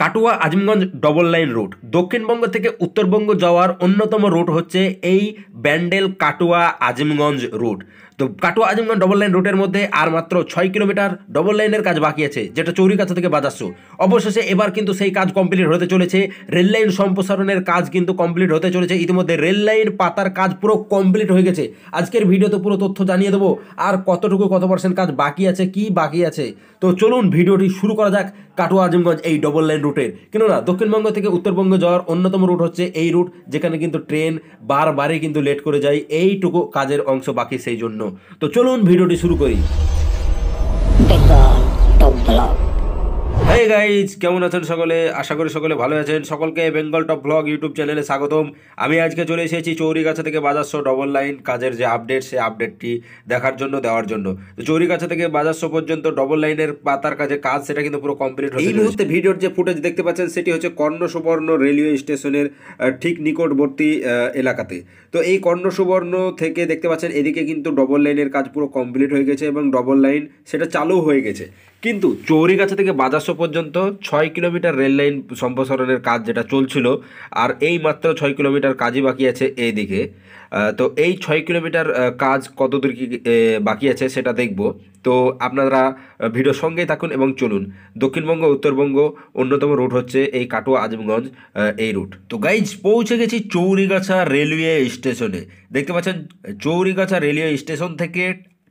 কাটুয়া Azimganj double line route Dakshinbanga থেকে উত্তরবঙ্গ যাওয়ার অন্যতম রুট হচ্ছে এই ব্যান্ডেল কাটুয়া আজিমগঞ্জ রুট তো কাটোয়া আজিমগঞ্জ ডবল লাইন রুটের মধ্যে আর মাত্র ছয় কিলোমিটার ডবল লাইনের কাজ বাকি আছে যেটা চৌরিকাছা থেকে বাজাসো অবশেষে এবার কিন্তু সেই কাজ কমপ্লিট হতে চলেছে রেল লাইন সম্প্রসারণের কাজ কিন্তু কমপ্লিট হতে চলেছে ইতিমধ্যে রেল লাইন পাতার কাজ পুরো কমপ্লিট হয়ে গেছে আজকের ভিডিওতে পুরো তথ্য জানিয়ে দেবো আর কতটুকু কত পার্সেন্ট কাজ বাকি আছে কি বাকি আছে তো চলুন ভিডিওটি শুরু করা যাক কাটোয়া আজিমগঞ্জ এই ডবল লাইন রুটের কেননা দক্ষিণবঙ্গ থেকে উত্তরবঙ্গে যাওয়ার অন্যতম রুট হচ্ছে এই রুট যেখানে কিন্তু ট্রেন বারবারই কিন্তু লেট করে যায় এইটুকু কাজের অংশ বাকি সেই জন্য তো চলুন ভিডিওটি শুরু করি হে গাইজ কেমন আছেন সকলে আশা করি সকলে ভালো আছেন সকলকে বেঙ্গল টপ ব্লগ ইউটিউব চ্যানেলে স্বাগতম আমি আজকে চলে এসেছি চৌরিকাছা থেকে বাজার শো ডবল লাইন কাজের যে আপডেট সে আপডেটটি দেখার জন্য দেওয়ার জন্য তো চৌরিকাছা থেকে বাজার শো পর্যন্ত ডবল লাইনের পাতার কাজে কাজ সেটা কিন্তু পুরো কমপ্লিট হয়েছে এই মুহূর্তে ভিডিওর যে ফুটেজ দেখতে পাচ্ছেন সেটি হচ্ছে কর্ণ সুবর্ণ রেলওয়ে স্টেশনের ঠিক নিকটবর্তী এলাকাতে তো এই কর্ণ সুবর্ণ থেকে দেখতে পাচ্ছেন এদিকে কিন্তু ডবল লাইনের কাজ পুরো কমপ্লিট হয়ে গেছে এবং ডবল লাইন সেটা চালু হয়ে গেছে কিন্তু চৌরিগাছা থেকে বাদাসো পর্যন্ত ছয় কিলোমিটার রেল লাইন সম্প্রসারণের কাজ যেটা চলছিল আর এই মাত্র ছয় কিলোমিটার কাজই বাকি আছে এই দিকে তো এই ছয় কিলোমিটার কাজ কতদূর কি বাকি আছে সেটা দেখব তো আপনারা ভিডিও সঙ্গেই থাকুন এবং চলুন দক্ষিণবঙ্গ উত্তরবঙ্গ অন্যতম রুট হচ্ছে এই কাটোয়া আজমগঞ্জ এই রুট তো গাইজ পৌঁছে গেছি চৌরিগাছা রেলওয়ে স্টেশনে দেখতে পাচ্ছেন চৌরিগাছা রেলওয়ে স্টেশন থেকে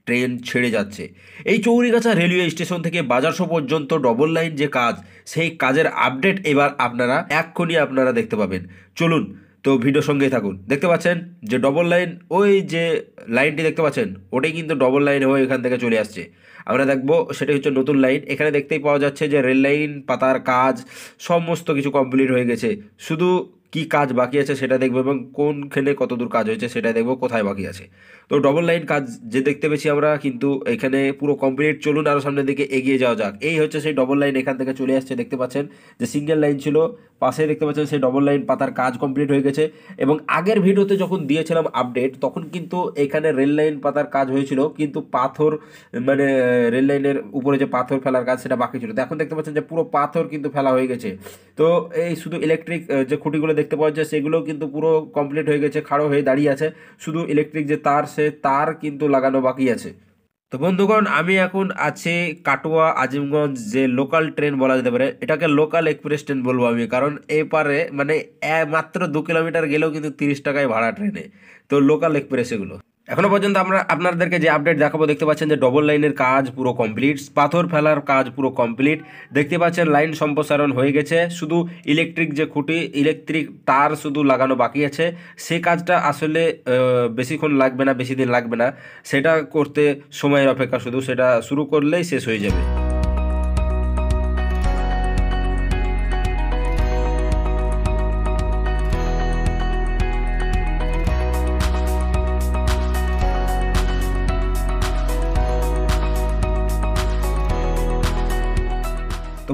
ট্রেন ছেড়ে যাচ্ছে এই চৌরিগাছা রেলওয়ে স্টেশন থেকে বাজার সব পর্যন্ত ডবল লাইন যে কাজ সেই কাজের আপডেট এবার আপনারা এক্ষুনি আপনারা দেখতে পাবেন চলুন তো ভিডিও সঙ্গেই থাকুন দেখতে পাচ্ছেন যে ডবল লাইন ওই যে লাইনটি দেখতে পাচ্ছেন ওটাই কিন্তু ডবল লাইন হয়ে এখান থেকে চলে আসছে আমরা দেখবো সেটা হচ্ছে নতুন লাইন এখানে দেখতেই পাওয়া যাচ্ছে যে রেল লাইন পাতার কাজ সমস্ত কিছু কমপ্লিট হয়ে গেছে শুধু কি কাজ বাকি আছে সেটা দেখবো এবং কোন কোনখানে কতদূর কাজ হয়েছে সেটা দেখবো কোথায় বাকি আছে তো ডবল লাইন কাজ যে দেখতে পেয়েছি আমরা কিন্তু এখানে পুরো কমপ্লিট চলুন আরও সামনের দিকে এগিয়ে যাওয়া যাক এই হচ্ছে সেই ডবল লাইন এখান থেকে চলে আসছে দেখতে পাচ্ছেন যে সিঙ্গেল লাইন ছিল পাশে দেখতে পাচ্ছেন সেই ডবল লাইন পাতার কাজ কমপ্লিট হয়ে গেছে এবং আগের ভিডিওতে যখন দিয়েছিলাম আপডেট তখন কিন্তু এখানে রেল লাইন পাতার কাজ হয়েছিল কিন্তু পাথর মানে রেল লাইনের উপরে যে পাথর ফেলার কাজ সেটা বাকি ছিল তো এখন দেখতে পাচ্ছেন যে পুরো পাথর কিন্তু ফেলা হয়ে গেছে তো এই শুধু ইলেকট্রিক যে খুঁটিগুলো দেখতে পাওয়া যায় সেগুলো কিন্তু পুরো কমপ্লিট হয়ে গেছে খাড়ো হয়ে দাঁড়িয়ে আছে শুধু ইলেকট্রিক যে তার সে তার কিন্তু লাগানো বাকি আছে তো বন্ধুগণ আমি এখন আছি কাটোয়া আজিমগঞ্জ যে লোকাল ট্রেন বলা যেতে পারে এটাকে লোকাল এক্সপ্রেস ট্রেন বলবো আমি কারণ এপারে মানে মাত্র দু কিলোমিটার গেলেও কিন্তু তিরিশ টাকায় ভাড়া ট্রেনে তো লোকাল এক্সপ্রেস এগুলো এখনো পর্যন্ত আমরা আপনাদেরকে যে আপডেট দেখাবো দেখতে পাচ্ছেন যে ডবল লাইনের কাজ পুরো কমপ্লিট পাথর ফেলার কাজ পুরো কমপ্লিট দেখতে পাচ্ছেন লাইন সম্প্রসারণ হয়ে গেছে শুধু ইলেকট্রিক যে খুঁটি ইলেকট্রিক তার শুধু লাগানো বাকি আছে সে কাজটা আসলে বেশিক্ষণ লাগবে না বেশি দিন লাগবে না সেটা করতে সময়ের অপেক্ষা শুধু সেটা শুরু করলেই শেষ হয়ে যাবে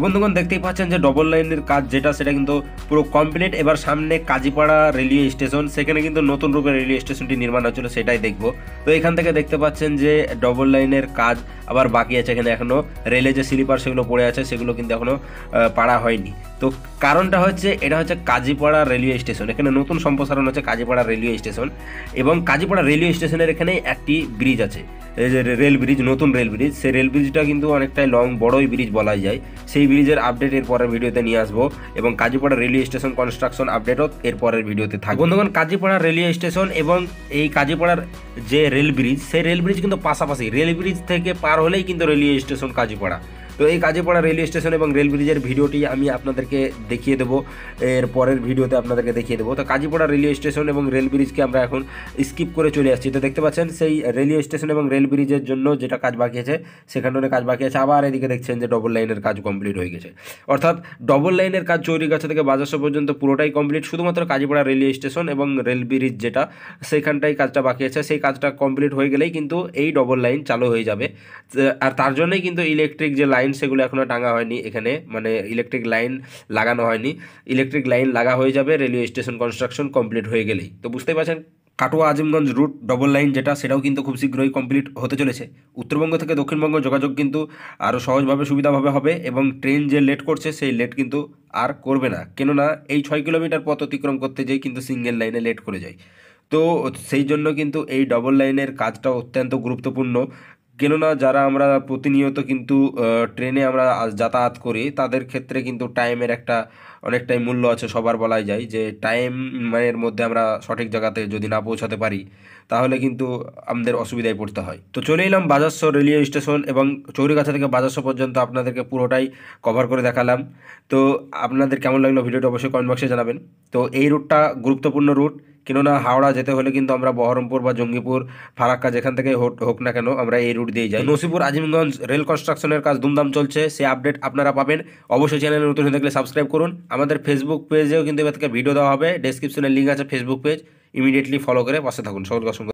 বন্ধুগণ দেখতেই পাচ্ছেন যে ডবল লাইনের কাজ যেটা সেটা কিন্তু পুরো কমপ্লিট এবার সামনে কাজীপাড়া রেলওয়ে স্টেশন সেখানে কিন্তু নতুন রূপে রেলওয়ে স্টেশনটি নির্মাণ হচ্ছিল সেটাই দেখব তো এখান থেকে দেখতে পাচ্ছেন যে ডবল লাইনের কাজ আবার বাকি আছে এখানে এখনও রেলে যে স্লিপার সেগুলো পড়ে আছে সেগুলো কিন্তু এখনও পাড়া হয়নি তো কারণটা হচ্ছে এটা হচ্ছে কাজীপাড়া রেলওয়ে স্টেশন এখানে নতুন সম্প্রসারণ হচ্ছে কাজীপাড়া রেলওয়ে স্টেশন এবং কাজীপাড়া রেলওয়ে স্টেশনের এখানে একটি ব্রিজ আছে রেল ব্রিজ নতুন রেল ব্রিজ সেই রেল ব্রিজটা কিন্তু অনেকটাই লং বড়ই ব্রিজ বলাই যায় সেই ব্রিজের আপডেট এর পরের ভিডিওতে নিয়ে আসবো এবং কাজীপাড়া রেলওয়ে স্টেশন কনস্ট্রাকশন আপডেটও এর পরের ভিডিওতে থাকবে বন্ধুগণ কাজীপাড়া রেলওয়ে স্টেশন এবং এই কাজীপাড়ার যে রেল ব্রিজ সেই রেল ব্রিজ কিন্তু পাশাপাশি রেল ব্রিজ থেকে পার পার হলেই কিন্তু রেলওয়ে স্টেশন কাজীপাড়া তো এই পড়া রেলওয়ে স্টেশন এবং রেল ব্রিজের ভিডিওটি আমি আপনাদেরকে দেখিয়ে দেবো এর পরের ভিডিওতে আপনাদেরকে দেখিয়ে দেবো তো কাজীপাড়া রেলওয়ে স্টেশন এবং রেল ব্রিজকে আমরা এখন স্কিপ করে চলে আসছি তো দেখতে পাচ্ছেন সেই রেলওয়ে স্টেশন এবং রেল ব্রিজের জন্য যেটা কাজ বাকি আছে সেখানে কাজ বাকি আছে আবার এদিকে দেখছেন যে ডবল লাইনের কাজ কমপ্লিট হয়ে গেছে অর্থাৎ ডবল লাইনের কাজ চৌরিগাছা থেকে বাজারসা পর্যন্ত পুরোটাই কমপ্লিট শুধুমাত্র কাজীপাড়া রেলওয়ে স্টেশন এবং রেল ব্রিজ যেটা সেখানটাই কাজটা বাকি আছে সেই কাজটা কমপ্লিট হয়ে গেলেই কিন্তু এই ডবল লাইন চালু হয়ে যাবে আর তার জন্যই কিন্তু ইলেকট্রিক যে লাইন লাইন সেগুলো এখনও টাঙা হয়নি এখানে মানে ইলেকট্রিক লাইন লাগানো হয়নি ইলেকট্রিক লাইন লাগা হয়ে যাবে রেলওয়ে স্টেশন কনস্ট্রাকশন কমপ্লিট হয়ে গেলেই তো বুঝতেই পারছেন Katwa Azimganj route double line যেটা সেটাও কিন্তু খুব শীঘ্রই কমপ্লিট হতে চলেছে উত্তরবঙ্গ থেকে দক্ষিণবঙ্গ যোগাযোগ কিন্তু আরও সহজভাবে সুবিধাভাবে হবে এবং ট্রেন যে লেট করছে সেই লেট কিন্তু আর করবে না কেননা এই ছয় কিলোমিটার পথ অতিক্রম করতে যেয়ে কিন্তু সিঙ্গেল লাইনে লেট করে যায় তো সেই জন্য কিন্তু এই ডবল লাইনের কাজটা অত্যন্ত গুরুত্বপূর্ণ কেননা যারা আমরা প্রতিনিয়ত কিন্তু ট্রেনে আমরা যাতায়াত করি তাদের ক্ষেত্রে কিন্তু টাইমের একটা অনেকটাই মূল্য আছে সবার বলাই যায় যে টাইম মানের মধ্যে আমরা সঠিক জায়গাতে যদি না পৌঁছাতে পারি তাহলে কিন্তু আমাদের অসুবিধায় পড়তে হয় তো চলে এলাম বাজারসো রেলওয়ে স্টেশন এবং চৌরিকাছা থেকে বাজারসো পর্যন্ত আপনাদেরকে পুরোটাই কভার করে দেখালাম তো আপনাদের কেমন লাগলো ভিডিওটা অবশ্যই কমেন্ট বক্সে জানাবেন তো এই রুটটা গুরুত্বপূর্ণ রুট কেননা হাওড়া যেতে হলে কিন্তু আমরা বহরমপুর বা জঙ্গিপুর ফারাক্কা যেখান থেকে হোক না কেন আমরা এই রুট দিয়ে যাই নসিপুর আজিমগঞ্জ রেল কনস্ট্রাকশনের কাজ দুমদাম চলছে সে আপডেট আপনারা পাবেন অবশ্যই চ্যানেলে নতুন হয়ে থাকলে সাবস্ক্রাইব করুন আমাদের ফেসবুক পেজেও কিন্তু এবার থেকে ভিডিও দেওয়া হবে ডিসক্রিপশনের লিঙ্ক আছে ফেসবুক পেজ ইমিডিয়েটলি ফলো করে পাশে থাকুন সকলকে অসংখ্য